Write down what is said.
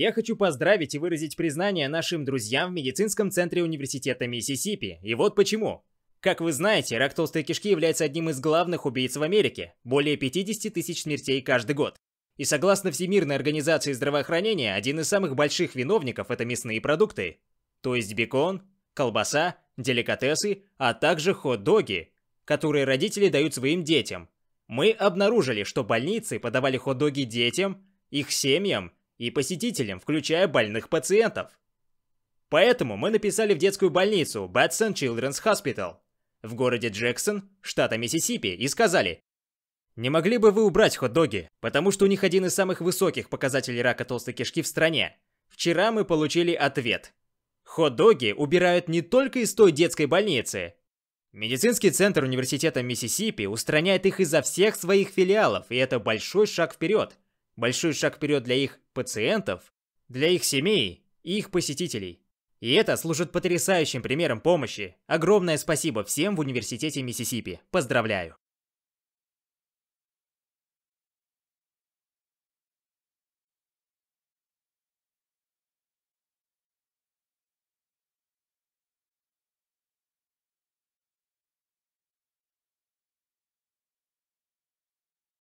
Я хочу поздравить и выразить признание нашим друзьям в медицинском центре университета Миссисипи. И вот почему. Как вы знаете, рак толстой кишки является одним из главных убийц в Америке. Более 50 тысяч смертей каждый год. И согласно Всемирной организации здравоохранения, один из самых больших виновников – это мясные продукты. То есть бекон, колбаса, деликатесы, а также хот-доги, которые родители дают своим детям. Мы обнаружили, что больницы подавали хот-доги детям, их семьям и посетителям, включая больных пациентов. Поэтому мы написали в детскую больницу Batson Children's Hospital в городе Джексон, штата Миссисипи, и сказали, «Не могли бы вы убрать хот-доги, потому что у них один из самых высоких показателей рака толстой кишки в стране. Вчера мы получили ответ. Хот-доги убирают не только из той детской больницы. Медицинский центр университета Миссисипи устраняет их изо всех своих филиалов, и это большой шаг вперед, большой шаг вперед для их пациентов, для их семей и их посетителей. И это служит потрясающим примером помощи. Огромное спасибо всем в Университете Миссисипи. Поздравляю!